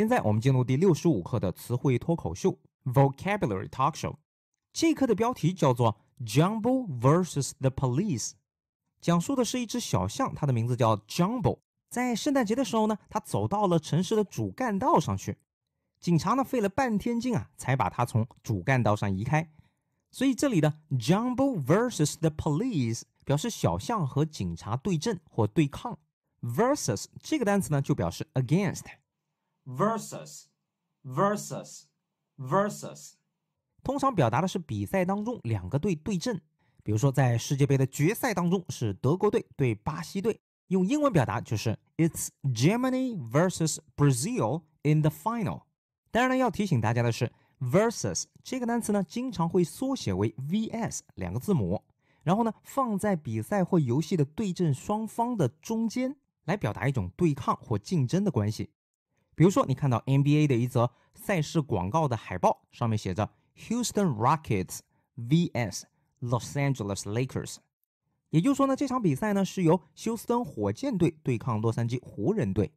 现在我们进入第六十五课的词汇脱口秀 Vocabulary Talk Show。这课的标题叫做 Jumble Versus the Police，讲述的是一只小象，它的名字叫 Jumble。在圣诞节的时候呢，它走到了城市的主干道上去，警察呢费了半天劲啊，才把它从主干道上移开。所以这里的 Jumble Versus the Police 表示小象和警察对阵或对抗。Versus 这个单词呢，就表示 against。versus，versus，versus，通常表达的是比赛当中两个队对阵。比如说，在世界杯的决赛当中是德国队对巴西队，用英文表达就是 "It's Germany versus Brazil in the final"。当然呢，要提醒大家的是，versus 这个单词呢，经常会缩写为 vs 两个字母，然后呢，放在比赛或游戏的对阵双方的中间，来表达一种对抗或竞争的关系。比如说，你看到 NBA 的一则赛事广告的海报，上面写着 Houston Rockets vs Los Angeles Lakers，也就是说呢，这场比赛呢是由休斯顿火箭队对抗洛杉矶湖人队。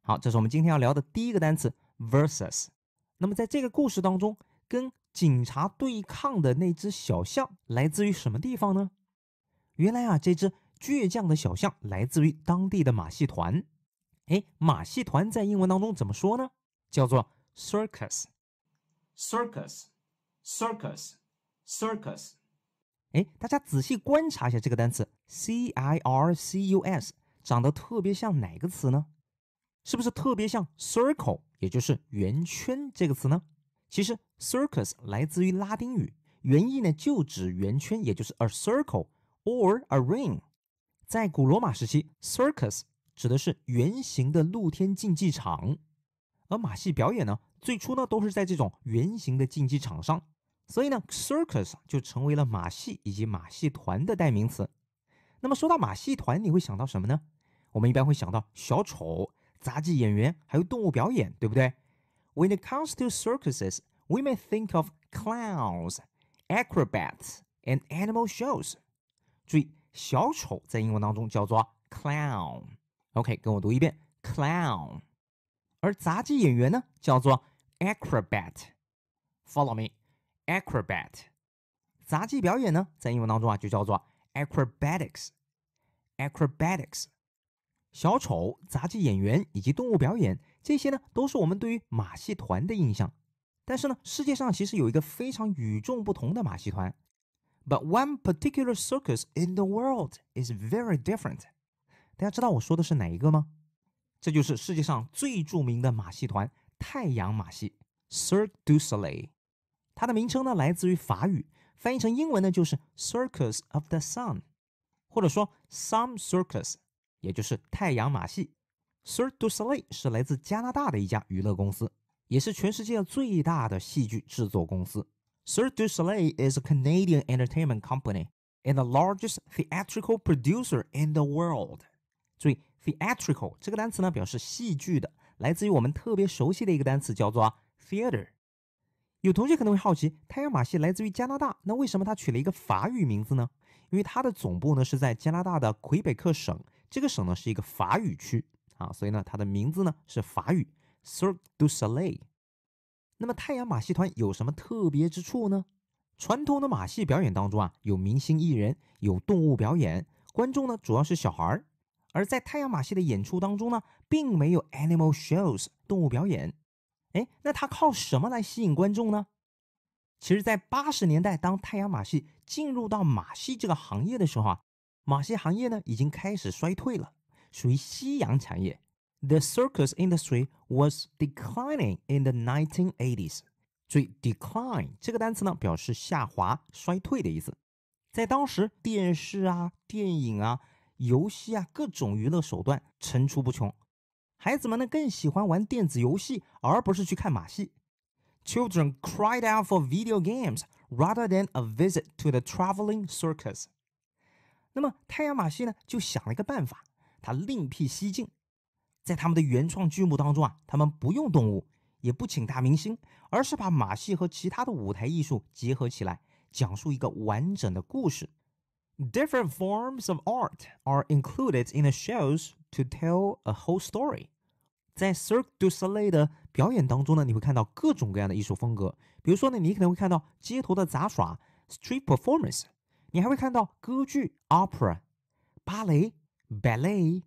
好，这是我们今天要聊的第一个单词 versus。那么在这个故事当中，跟警察对抗的那只小象来自于什么地方呢？原来啊，这只倔强的小象来自于当地的马戏团。哎，马戏团在英文当中怎么说呢？叫做 circus，circus，circus，circus。哎，大家仔细观察一下这个单词 c i r c u s，长得特别像哪个词呢？是不是特别像 circle，也就是圆圈这个词呢？其实 circus 来自于拉丁语，原意呢就指圆圈，也就是 a circle or a ring。在古罗马时期，circus。指的是圆形的露天竞技场，而马戏表演呢，最初呢都是在这种圆形的竞技场上，所以呢，circus 就成为了马戏以及马戏团的代名词。那么说到马戏团，你会想到什么呢？我们一般会想到小丑、杂技演员还有动物表演，对不对？When it comes to circuses, we may think of clowns, acrobats, and animal shows。注意，小丑在英文当中叫做 clown。OK，跟我读一遍，clown。而杂技演员呢，叫做 acrobat。Follow me，acrobat。杂技表演呢，在英文当中啊，就叫做 acrobatics。acrobatics。小丑、杂技演员以及动物表演，这些呢，都是我们对于马戏团的印象。但是呢，世界上其实有一个非常与众不同的马戏团。But one particular circus in the world is very different. 大家知道我说的是哪一个吗？这就是世界上最著名的马戏团——太阳马戏 （Sir Dusley）。它的名称呢，来自于法语，翻译成英文呢就是 “Circus of the Sun”，或者说 s o m e Circus”，也就是太阳马戏。Sir Dusley 是来自加拿大的一家娱乐公司，也是全世界最大的戏剧制作公司。Sir Dusley is a Canadian entertainment company and the largest theatrical producer in the world. 注意，theatrical 这个单词呢，表示戏剧的，来自于我们特别熟悉的一个单词叫做 theater。有同学可能会好奇，太阳马戏来自于加拿大，那为什么它取了一个法语名字呢？因为它的总部呢是在加拿大的魁北克省，这个省呢是一个法语区啊，所以呢，它的名字呢是法语 s i r e du Soleil。那么太阳马戏团有什么特别之处呢？传统的马戏表演当中啊，有明星艺人，有动物表演，观众呢主要是小孩儿。而在太阳马戏的演出当中呢，并没有 animal shows 动物表演。哎，那它靠什么来吸引观众呢？其实，在八十年代，当太阳马戏进入到马戏这个行业的时候啊，马戏行业呢已经开始衰退了，属于夕阳产业。The circus industry was declining in the 1980s。注意 decline 这个单词呢，表示下滑、衰退的意思。在当时，电视啊，电影啊。游戏啊，各种娱乐手段层出不穷。孩子们呢更喜欢玩电子游戏，而不是去看马戏。Children cried out for video games rather than a visit to the traveling circus。那么太阳马戏呢就想了一个办法，他另辟蹊径，在他们的原创剧目当中啊，他们不用动物，也不请大明星，而是把马戏和其他的舞台艺术结合起来，讲述一个完整的故事。Different forms of art are included in the shows to tell a whole story。在 Cirque du Soleil 的表演当中呢，你会看到各种各样的艺术风格。比如说呢，你可能会看到街头的杂耍 （street performance），你还会看到歌剧 （opera）、芭蕾 （ballet），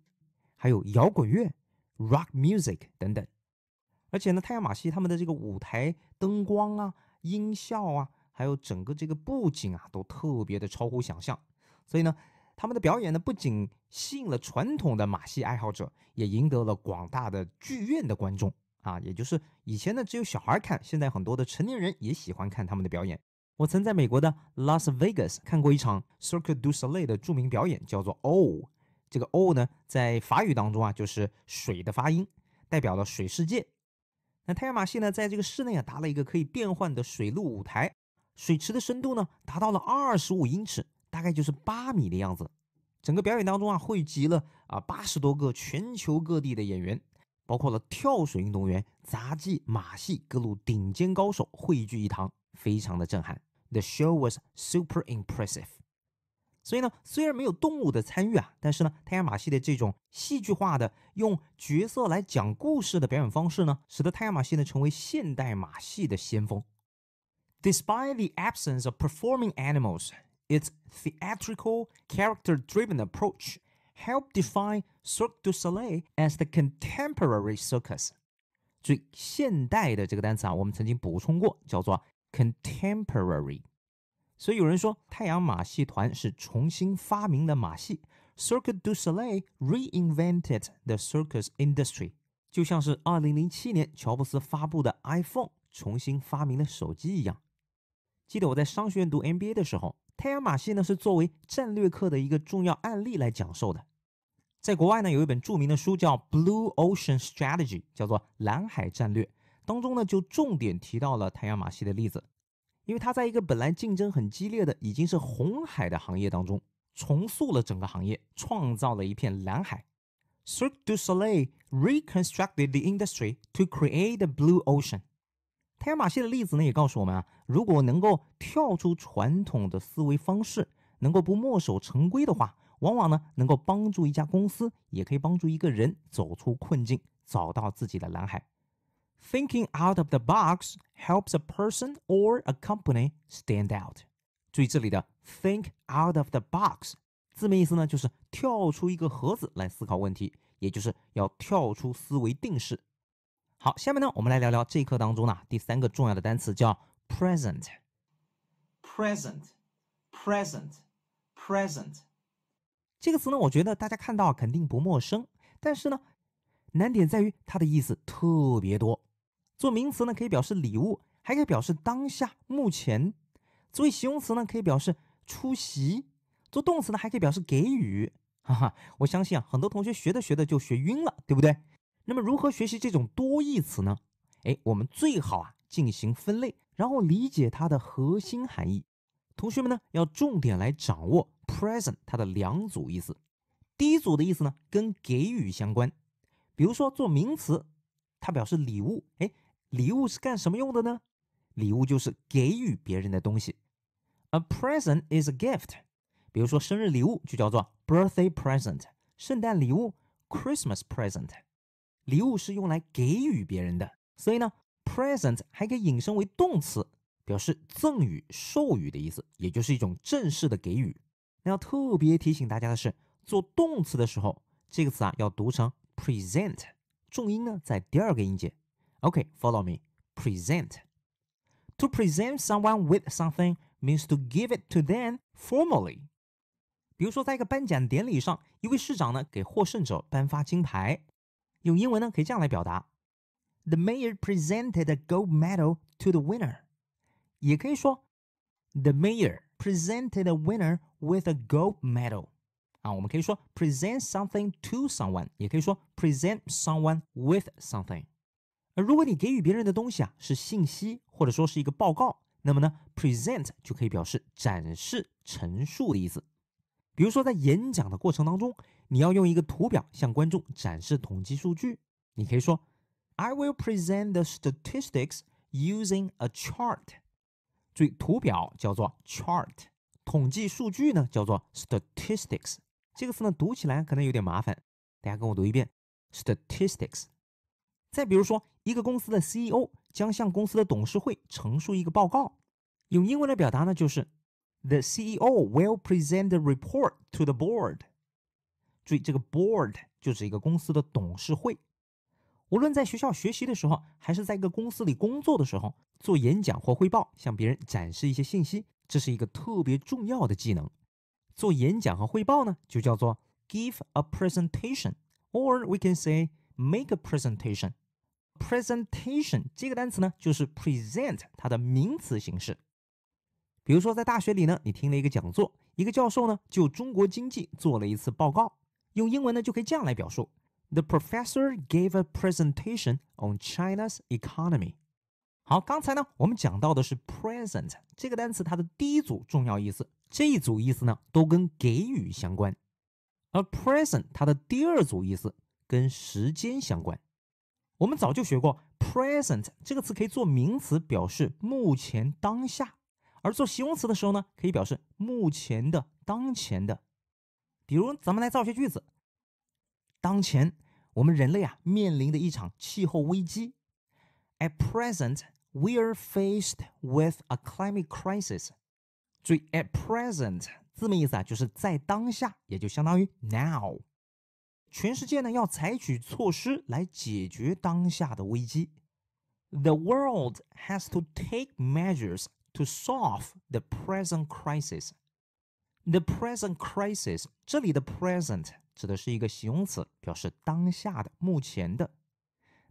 还有摇滚乐 （rock music） 等等。而且呢，太阳马戏他们的这个舞台灯光啊、音效啊，还有整个这个布景啊，都特别的超乎想象。所以呢，他们的表演呢，不仅吸引了传统的马戏爱好者，也赢得了广大的剧院的观众啊。也就是以前呢，只有小孩看，现在很多的成年人也喜欢看他们的表演。我曾在美国的 Las Vegas 看过一场 Cirque du Soleil 的著名表演，叫做 O。这个 O 呢，在法语当中啊，就是水的发音，代表了水世界。那太阳马戏呢，在这个室内啊，搭了一个可以变换的水陆舞台，水池的深度呢，达到了二十五英尺。大概就是八米的样子。整个表演当中啊，汇集了啊八十多个全球各地的演员，包括了跳水运动员、杂技、马戏各路顶尖高手汇聚一堂，非常的震撼。The show was super impressive。所以呢，虽然没有动物的参与啊，但是呢，太阳马戏的这种戏剧化的用角色来讲故事的表演方式呢，使得太阳马戏呢成为现代马戏的先锋。Despite the absence of performing animals。Its theatrical, character driven approach helped define Cirque du Soleil as the contemporary circus。注意，现代的这个单词啊，我们曾经补充过，叫做 contemporary。所以有人说，太阳马戏团是重新发明了马戏。Cirque du Soleil reinvented the circus industry 就像是 iPhone 重新发明了手机一样。记得我在商学院读 MBA 的时候，太阳马戏呢是作为战略课的一个重要案例来讲授的。在国外呢，有一本著名的书叫《Blue Ocean Strategy》，叫做《蓝海战略》，当中呢就重点提到了太阳马戏的例子，因为它在一个本来竞争很激烈的已经是红海的行业当中，重塑了整个行业，创造了一片蓝海。Sir d u s o l e i l reconstructed the industry to create a blue ocean. 天马戏的例子呢，也告诉我们啊，如果能够跳出传统的思维方式，能够不墨守成规的话，往往呢能够帮助一家公司，也可以帮助一个人走出困境，找到自己的蓝海。Thinking out of the box helps a person or a company stand out。注意这里的 think out of the box 字面意思呢，就是跳出一个盒子来思考问题，也就是要跳出思维定式。好，下面呢，我们来聊聊这一课当中呢第三个重要的单词，叫 present。present，present，present，这个词呢，我觉得大家看到肯定不陌生，但是呢，难点在于它的意思特别多。做名词呢，可以表示礼物，还可以表示当下、目前；作为形容词呢，可以表示出席；做动词呢，还可以表示给予。哈哈，我相信啊，很多同学学着学着就学晕了，对不对？那么如何学习这种多义词呢？哎，我们最好啊进行分类，然后理解它的核心含义。同学们呢要重点来掌握 present 它的两组意思。第一组的意思呢跟给予相关，比如说做名词，它表示礼物。哎，礼物是干什么用的呢？礼物就是给予别人的东西。A present is a gift。比如说生日礼物就叫做 birthday present，圣诞礼物 Christmas present。礼物是用来给予别人的，所以呢，present 还可以引申为动词，表示赠与、授予的意思，也就是一种正式的给予。那要特别提醒大家的是，做动词的时候，这个词啊要读成 present，重音呢在第二个音节。OK，follow me，present。To present someone with something means to give it to them formally。比如说，在一个颁奖典礼上，一位市长呢给获胜者颁发金牌。用英文呢，可以这样来表达：The mayor presented a gold medal to the winner。也可以说：The mayor presented a winner with a gold medal。啊，我们可以说：present something to someone，也可以说：present someone with something。如果你给予别人的东西啊是信息或者说是一个报告，那么呢，present 就可以表示展示、陈述的意思。比如说，在演讲的过程当中，你要用一个图表向观众展示统计数据，你可以说，I will present the statistics using a chart。注意，图表叫做 chart，统计数据呢叫做 statistics。这个词呢，读起来可能有点麻烦，大家跟我读一遍 statistics。再比如说，一个公司的 CEO 将向公司的董事会陈述一个报告，用英文来表达呢，就是。The CEO will present the report to the board。注意，这个 board 就是一个公司的董事会。无论在学校学习的时候，还是在一个公司里工作的时候，做演讲或汇报，向别人展示一些信息，这是一个特别重要的技能。做演讲和汇报呢，就叫做 give a presentation，or we can say make a presentation。presentation 这个单词呢，就是 present 它的名词形式。比如说，在大学里呢，你听了一个讲座，一个教授呢就中国经济做了一次报告，用英文呢就可以这样来表述：The professor gave a presentation on China's economy。好，刚才呢我们讲到的是 present 这个单词，它的第一组重要意思，这一组意思呢都跟给予相关。而 present 它的第二组意思跟时间相关。我们早就学过 present 这个词可以做名词表示目前当下。而做形容词的时候呢，可以表示目前的、当前的。比如，咱们来造些句子。当前，我们人类啊面临的一场气候危机。At present, we are faced with a climate crisis。注意，at present 字面意思啊，就是在当下，也就相当于 now。全世界呢要采取措施来解决当下的危机。The world has to take measures。To solve the present crisis, the present crisis 这里的 present 指的是一个形容词，表示当下的、目前的。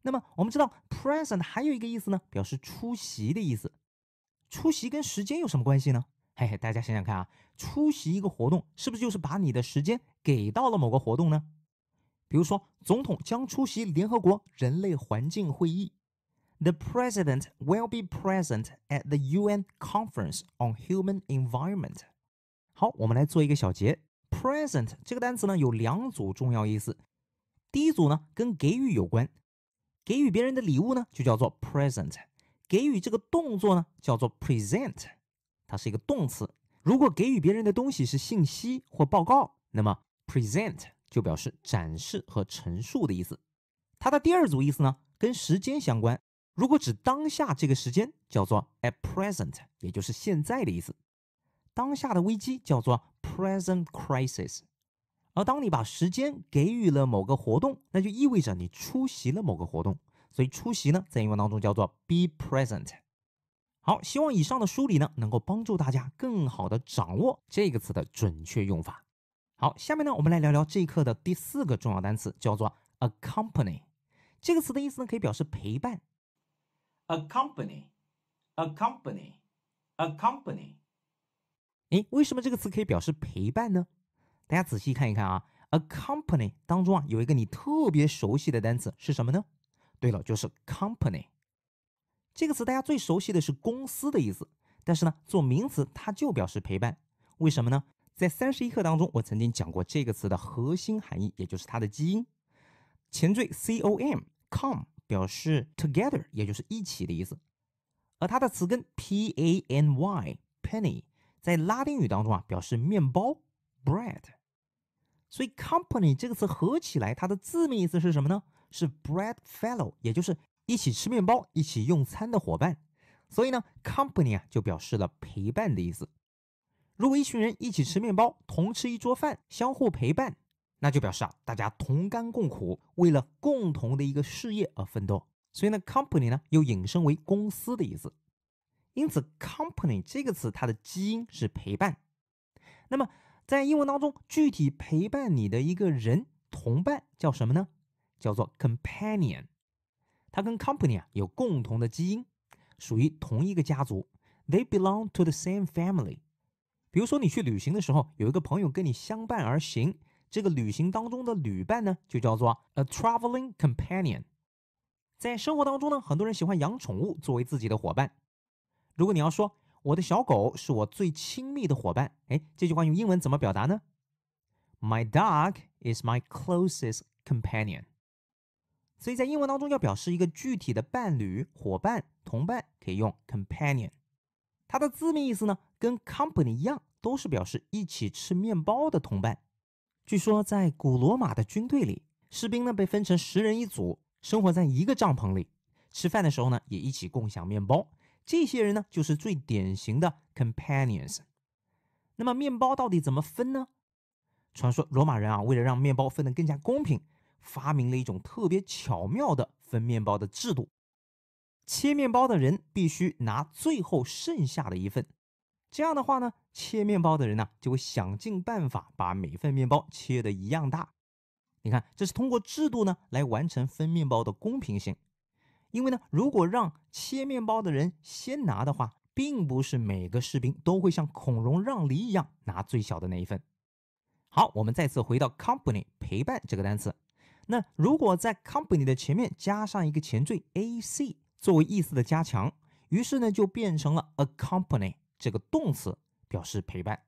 那么，我们知道 present 还有一个意思呢，表示出席的意思。出席跟时间有什么关系呢？嘿嘿，大家想想看啊，出席一个活动，是不是就是把你的时间给到了某个活动呢？比如说，总统将出席联合国人类环境会议。The president will be present at the UN conference on human environment. 好，我们来做一个小结。Present 这个单词呢，有两组重要意思。第一组呢，跟给予有关，给予别人的礼物呢，就叫做 present；给予这个动作呢，叫做 present。它是一个动词。如果给予别人的东西是信息或报告，那么 present 就表示展示和陈述的意思。它的第二组意思呢，跟时间相关。如果指当下这个时间，叫做 at present，也就是现在的意思。当下的危机叫做 present crisis。而当你把时间给予了某个活动，那就意味着你出席了某个活动。所以出席呢，在英文当中叫做 be present。好，希望以上的梳理呢，能够帮助大家更好的掌握这个词的准确用法。好，下面呢，我们来聊聊这一课的第四个重要单词，叫做 accompany。这个词的意思呢，可以表示陪伴。Accompany, accompany, accompany。哎，为什么这个词可以表示陪伴呢？大家仔细看一看啊，accompany 当中啊有一个你特别熟悉的单词是什么呢？对了，就是 company 这个词，大家最熟悉的是公司的意思，但是呢，做名词它就表示陪伴。为什么呢？在三十一课当中，我曾经讲过这个词的核心含义，也就是它的基因前缀 c o m come。表示 together，也就是一起的意思，而它的词根 p a n y penny 在拉丁语当中啊，表示面包 bread，所以 company 这个词合起来，它的字面意思是什么呢？是 bread fellow，也就是一起吃面包、一起用餐的伙伴。所以呢，company 啊就表示了陪伴的意思。如果一群人一起吃面包，同吃一桌饭，相互陪伴。那就表示啊，大家同甘共苦，为了共同的一个事业而奋斗。所以呢，company 呢又引申为公司的意思。因此，company 这个词它的基因是陪伴。那么，在英文当中，具体陪伴你的一个人同伴叫什么呢？叫做 companion。它跟 company 啊有共同的基因，属于同一个家族。They belong to the same family。比如说，你去旅行的时候，有一个朋友跟你相伴而行。这个旅行当中的旅伴呢，就叫做 a traveling companion。在生活当中呢，很多人喜欢养宠物作为自己的伙伴。如果你要说我的小狗是我最亲密的伙伴，哎，这句话用英文怎么表达呢？My dog is my closest companion。所以在英文当中，要表示一个具体的伴侣、伙伴、同伴，可以用 companion。它的字面意思呢，跟 company 一样，都是表示一起吃面包的同伴。据说在古罗马的军队里，士兵呢被分成十人一组，生活在一个帐篷里，吃饭的时候呢也一起共享面包。这些人呢就是最典型的 companions。那么面包到底怎么分呢？传说罗马人啊为了让面包分得更加公平，发明了一种特别巧妙的分面包的制度。切面包的人必须拿最后剩下的一份，这样的话呢。切面包的人呢，就会想尽办法把每份面包切的一样大。你看，这是通过制度呢来完成分面包的公平性。因为呢，如果让切面包的人先拿的话，并不是每个士兵都会像孔融让梨一样拿最小的那一份。好，我们再次回到 company 陪伴这个单词。那如果在 company 的前面加上一个前缀 a c 作为意思的加强，于是呢就变成了 accompany 这个动词。表示陪伴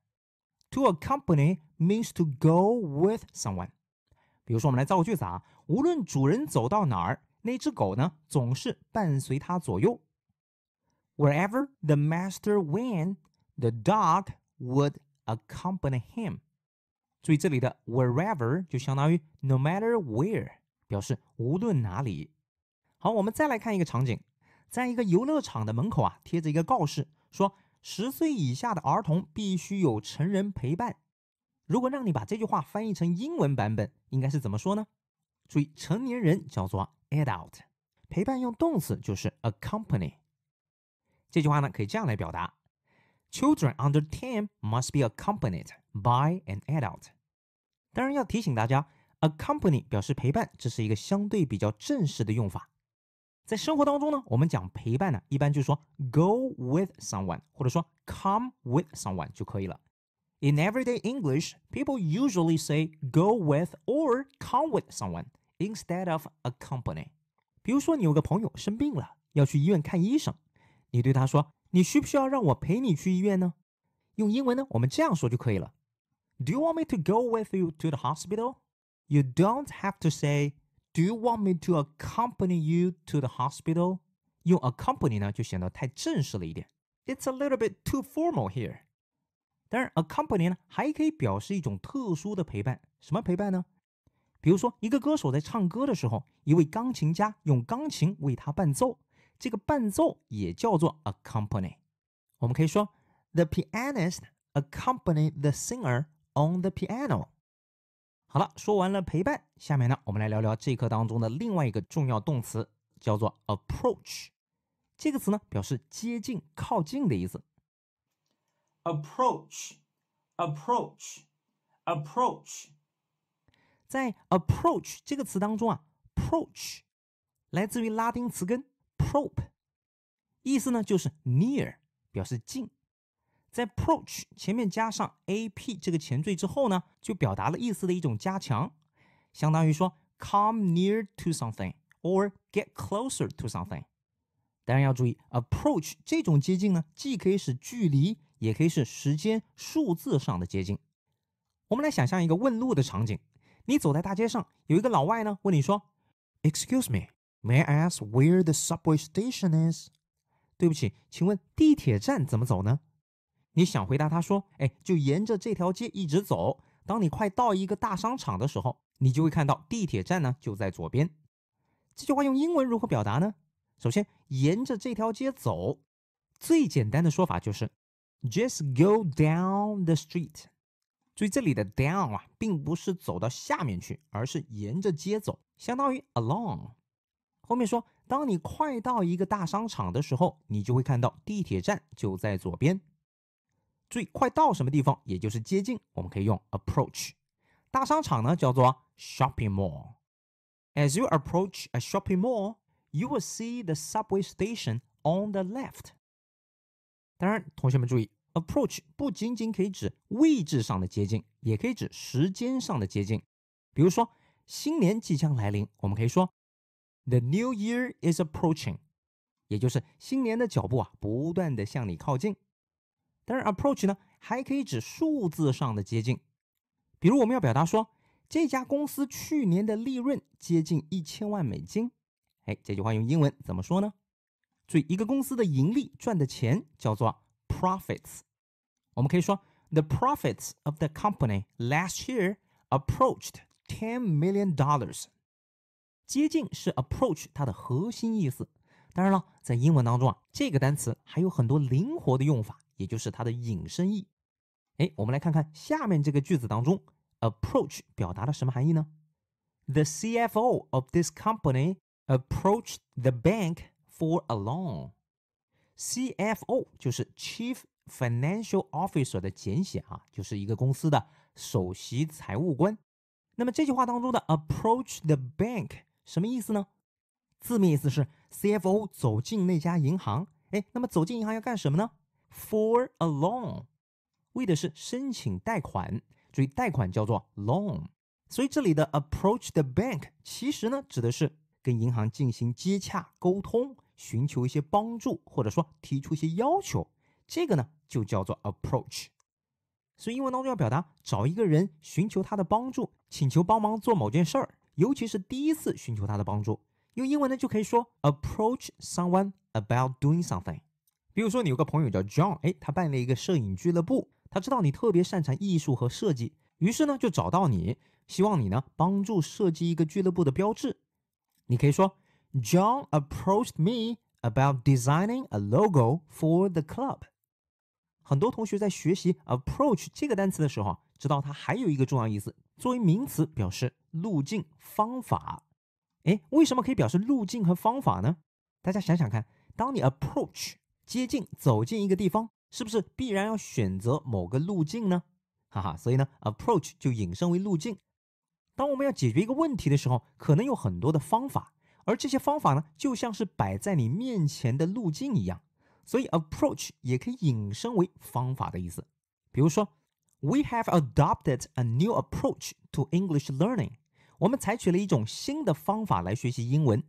，to accompany means to go with someone。比如说，我们来造个句子啊。无论主人走到哪儿，那只狗呢总是伴随他左右。Wherever the master went, the dog would accompany him。注意这里的 wherever 就相当于 no matter where，表示无论哪里。好，我们再来看一个场景，在一个游乐场的门口啊贴着一个告示，说。十岁以下的儿童必须有成人陪伴。如果让你把这句话翻译成英文版本，应该是怎么说呢？注意，成年人叫做 adult，陪伴用动词就是 accompany。这句话呢，可以这样来表达：Children under ten must be accompanied by an adult。当然要提醒大家，accompany 表示陪伴，这是一个相对比较正式的用法。在生活当中呢，我们讲陪伴呢，一般就说 go with someone，或者说 come with someone 就可以了。In everyday English, people usually say go with or come with someone instead of accompany. 比如说，你有个朋友生病了，要去医院看医生，你对他说：“你需不需要让我陪你去医院呢？”用英文呢，我们这样说就可以了。Do you want me to go with you to the hospital? You don't have to say do you want me to accompany you to the hospital？用 accompany 呢就显得太正式了一点，It's a little bit too formal here。当然，accompany 呢还可以表示一种特殊的陪伴，什么陪伴呢？比如说，一个歌手在唱歌的时候，一位钢琴家用钢琴为他伴奏，这个伴奏也叫做 accompany。我们可以说，The pianist accompanied the singer on the piano。好了，说完了陪伴，下面呢，我们来聊聊这课当中的另外一个重要动词，叫做 approach。这个词呢，表示接近、靠近的意思。approach，approach，approach。在 approach 这个词当中啊，approach 来自于拉丁词根 prop，意思呢就是 near，表示近。在 approach 前面加上 ap 这个前缀之后呢，就表达了意思的一种加强，相当于说 come near to something or get closer to something。当然要注意 approach 这种接近呢，既可以是距离，也可以是时间数字上的接近。我们来想象一个问路的场景，你走在大街上，有一个老外呢问你说，Excuse me, may I ask where the subway station is？对不起，请问地铁站怎么走呢？你想回答他说：“哎，就沿着这条街一直走。当你快到一个大商场的时候，你就会看到地铁站呢，就在左边。”这句话用英文如何表达呢？首先，沿着这条街走，最简单的说法就是 “just go down the street”。注意这里的 “down” 啊，并不是走到下面去，而是沿着街走，相当于 “along”。后面说：“当你快到一个大商场的时候，你就会看到地铁站就在左边。”最快到什么地方，也就是接近，我们可以用 approach。大商场呢叫做 shopping mall。As you approach a shopping mall, you will see the subway station on the left。当然，同学们注意，approach 不仅仅可以指位置上的接近，也可以指时间上的接近。比如说，新年即将来临，我们可以说 the New Year is approaching，也就是新年的脚步啊，不断的向你靠近。当然 approach 呢，还可以指数字上的接近，比如我们要表达说这家公司去年的利润接近一千万美金，哎，这句话用英文怎么说呢？注意，一个公司的盈利赚的钱叫做 profits，我们可以说 The profits of the company last year approached ten million dollars，接近是 approach 它的核心意思。当然了，在英文当中啊，这个单词还有很多灵活的用法，也就是它的引申义。哎，我们来看看下面这个句子当中，approach 表达了什么含义呢？The CFO of this company approached the bank for a loan. CFO 就是 Chief Financial Officer 的简写啊，就是一个公司的首席财务官。那么这句话当中的 approach the bank 什么意思呢？字面意思是 CFO 走进那家银行，哎，那么走进银行要干什么呢？For a loan，为的是申请贷款。注意，贷款叫做 loan，所以这里的 approach the bank 其实呢指的是跟银行进行接洽沟通，寻求一些帮助，或者说提出一些要求。这个呢就叫做 approach。所以英文当中要表达找一个人寻求他的帮助，请求帮忙做某件事儿，尤其是第一次寻求他的帮助。用英文呢就可以说 approach someone about doing something。比如说你有个朋友叫 John，哎，他办了一个摄影俱乐部，他知道你特别擅长艺术和设计，于是呢就找到你，希望你呢帮助设计一个俱乐部的标志。你可以说 John approached me about designing a logo for the club。很多同学在学习 approach 这个单词的时候，知道它还有一个重要意思，作为名词表示路径、方法。哎，为什么可以表示路径和方法呢？大家想想看，当你 approach 接近、走进一个地方，是不是必然要选择某个路径呢？哈哈，所以呢，approach 就引申为路径。当我们要解决一个问题的时候，可能有很多的方法，而这些方法呢，就像是摆在你面前的路径一样。所以 approach 也可以引申为方法的意思。比如说，We have adopted a new approach to English learning. 我们采取了一种新的方法来学习英文。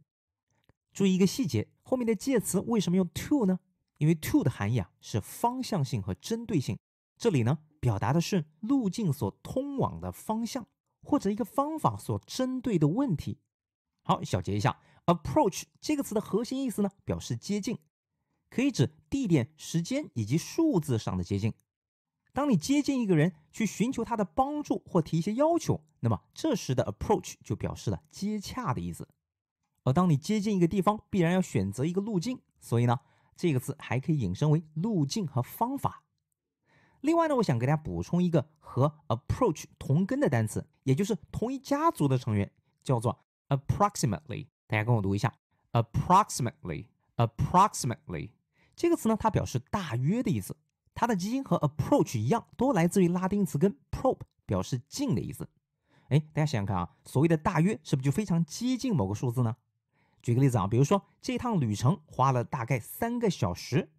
注意一个细节，后面的介词为什么用 to 呢？因为 to 的含义啊是方向性和针对性，这里呢表达的是路径所通往的方向，或者一个方法所针对的问题。好，小结一下，approach 这个词的核心意思呢，表示接近，可以指地点、时间以及数字上的接近。当你接近一个人去寻求他的帮助或提一些要求，那么这时的 approach 就表示了接洽的意思。而当你接近一个地方，必然要选择一个路径，所以呢，这个词还可以引申为路径和方法。另外呢，我想给大家补充一个和 approach 同根的单词，也就是同一家族的成员，叫做 approximately。大家跟我读一下，approximately，approximately。这个词呢，它表示大约的意思。它的基因和 approach 一样，都来自于拉丁词根 prop，表示近的意思。哎，大家想想看啊，所谓的大约是不是就非常接近某个数字呢？举个例子啊，比如说这趟旅程花了大概三个小时，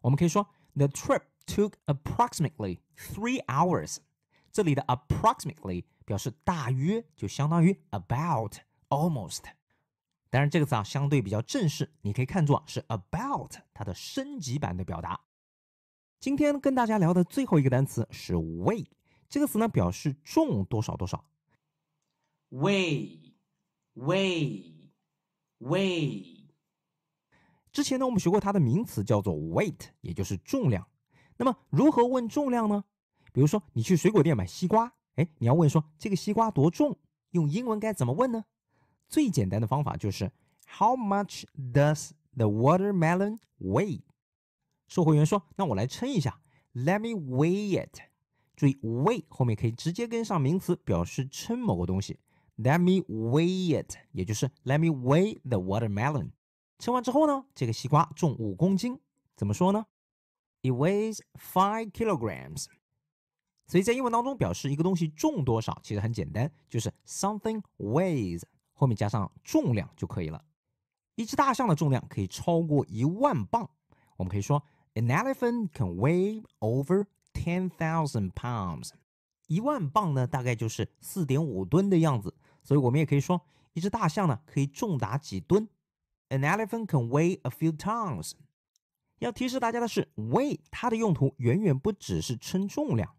我们可以说 the trip took approximately three hours。这里的 approximately 表示大约，就相当于 about almost。当然，这个词啊相对比较正式，你可以看作是 about 它的升级版的表达。今天跟大家聊的最后一个单词是 weight，这个词呢表示重多少多少。weight weight weight。之前呢我们学过它的名词叫做 weight，也就是重量。那么如何问重量呢？比如说你去水果店买西瓜，哎，你要问说这个西瓜多重，用英文该怎么问呢？最简单的方法就是 How much does the watermelon weigh？售货员说：“那我来称一下，Let me weigh it。注意 weigh 后面可以直接跟上名词，表示称某个东西。Let me weigh it，也就是 Let me weigh the watermelon。称完之后呢，这个西瓜重五公斤，怎么说呢？It weighs five kilograms。所以在英文当中表示一个东西重多少，其实很简单，就是 something weighs 后面加上重量就可以了。一只大象的重量可以超过一万磅，我们可以说。” An elephant can weigh over ten thousand pounds，一万磅呢，大概就是四点五吨的样子。所以我们也可以说，一只大象呢可以重达几吨。An elephant can weigh a few tons。要提示大家的是，weigh 它的用途远远不只是称重量。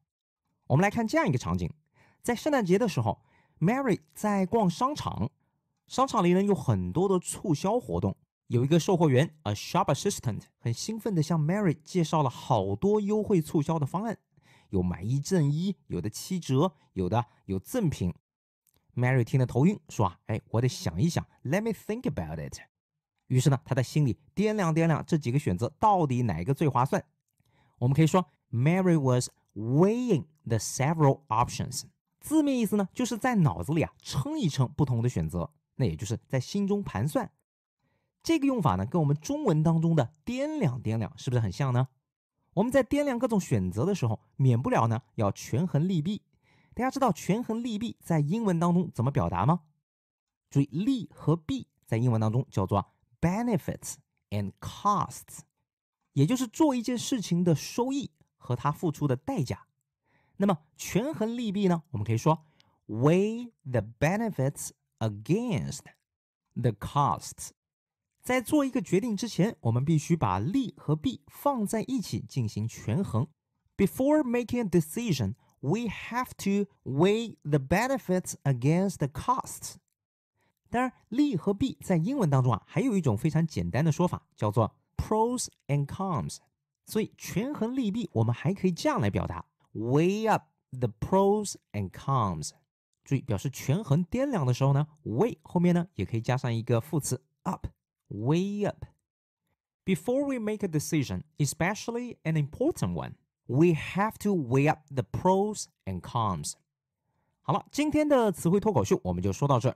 我们来看这样一个场景，在圣诞节的时候，Mary 在逛商场，商场里呢有很多的促销活动。有一个售货员，a shop assistant，很兴奋地向 Mary 介绍了好多优惠促销的方案，有买一赠一，有的七折，有的有赠品。Mary 听得头晕，说啊，哎，我得想一想，Let me think about it。于是呢，他在心里掂量掂量这几个选择到底哪个最划算。我们可以说，Mary was weighing the several options。字面意思呢，就是在脑子里啊称一称不同的选择，那也就是在心中盘算。这个用法呢，跟我们中文当中的“掂量掂量”是不是很像呢？我们在掂量各种选择的时候，免不了呢要权衡利弊。大家知道权衡利弊在英文当中怎么表达吗？注意，利和弊在英文当中叫做 benefits and costs，也就是做一件事情的收益和它付出的代价。那么权衡利弊呢，我们可以说 weigh the benefits against the costs。在做一个决定之前，我们必须把利和弊放在一起进行权衡。Before making a decision, we have to weigh the benefits against the costs。当然，利和弊在英文当中啊，还有一种非常简单的说法叫做 pros and cons。所以，权衡利弊，我们还可以这样来表达：weigh up the pros and cons。注意，表示权衡掂量的时候呢，weigh 后面呢也可以加上一个副词 up。weigh up. Before we make a decision, especially an important one, we have to weigh up the pros and cons. 好了，今天的词汇脱口秀我们就说到这儿。